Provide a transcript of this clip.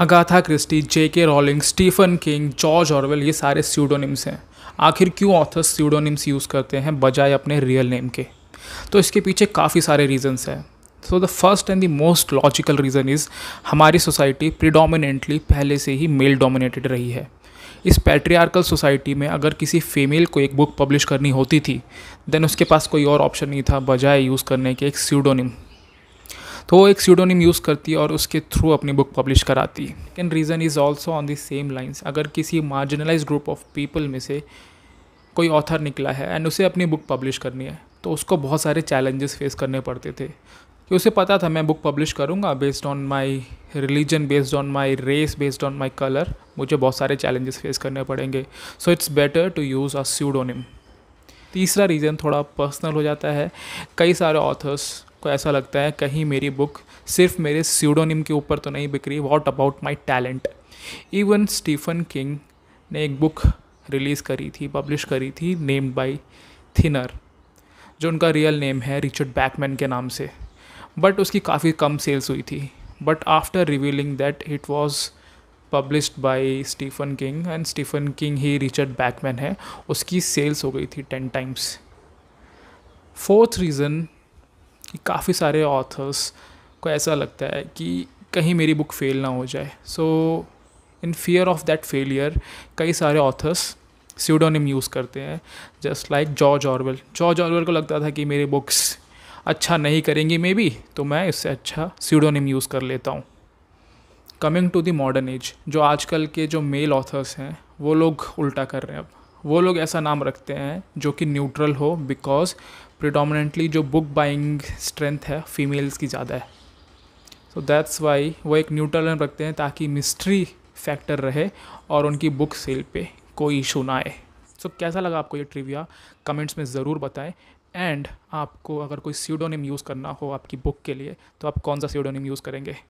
Agatha Christie J K Rowling Stephen King George Orwell ये सारे स्यूडोनिम्स हैं आखिर क्यों ऑथर्स स्यूडोनिम्स यूज़ करते हैं बजाय अपने रियल नेम के तो इसके पीछे काफ़ी सारे रीजंस हैं so the first and the most logical reason is हमारी सोसाइटी प्रिडोमिनेंटली पहले से ही मेल डोमिनेटेड रही है इस पैट्रियार्कल सोसाइटी में अगर किसी फीमेल को एक बुक पब्लिश करनी होती थी देन उसके पास कोई और ऑप्शन नहीं था बजाय यूज़ करने के एक स्यूडोनिम तो वो एक सीडोनिम यूज़ करती है और उसके थ्रू अपनी बुक पब्लिश कराती है लेकिन reason is also on the same lines अगर किसी मार्जिनलाइज ग्रुप ऑफ पीपल में से कोई ऑथर निकला है एंड उसे अपनी बुक पब्लिश करनी है तो उसको बहुत सारे चैलेंजेस फेस करने पड़ते थे कि उसे पता था मैं बुक पब्लिश करूँगा based on my religion based on my race based on my colour मुझे बहुत सारे चैलेंजेस फेस करने पड़ेंगे so it's better to use a pseudonym तीसरा रीज़न थोड़ा पर्सनल हो जाता है कई सारे ऑथर्स को ऐसा लगता है कहीं मेरी बुक सिर्फ मेरे सीडोनिम के ऊपर तो नहीं बिक रही what about my talent even Stephen King ने एक बुक रिलीज़ करी थी पब्लिश करी थी नेम्ड बाई थिनर जो उनका रियल नेम है रिचर्ड बैकमैन के नाम से बट उसकी काफ़ी कम सेल्स हुई थी but after revealing that it was published by Stephen King and Stephen King ही रिचर्ड बैकमैन है उसकी सेल्स हो गई थी टेन टाइम्स फोर्थ रीज़न कि काफ़ी सारे ऑथर्स को ऐसा लगता है कि कहीं मेरी बुक फेल ना हो जाए so in fear of that failure कई सारे ऑथर्स सीडोनिम यूज़ करते हैं just like George Orwell George Orwell को लगता था कि मेरी बुक्स अच्छा नहीं करेंगी मे बी तो मैं इससे अच्छा सीडोनिम यूज़ कर लेता हूँ coming to the modern age जो आजकल के जो मेल ऑथर्स हैं वो लोग उल्टा कर रहे हैं अब वो लोग ऐसा नाम रखते हैं जो कि न्यूट्रल हो बिकॉज प्रिडोमिनेंटली जो बुक बाइंग स्ट्रेंथ है फीमेल्स की ज़्यादा है सो दैट्स वाई वो एक न्यूट्रल नेम रखते हैं ताकि मिस्ट्री फैक्टर रहे और उनकी बुक सेल पे कोई इशू ना आए सो so, कैसा लगा आपको ये ट्रिविया कमेंट्स में ज़रूर बताएं एंड आपको अगर कोई सीडोनिम यूज़ करना हो आपकी बुक के लिए तो आप कौन सा सीडोनिम यूज़ करेंगे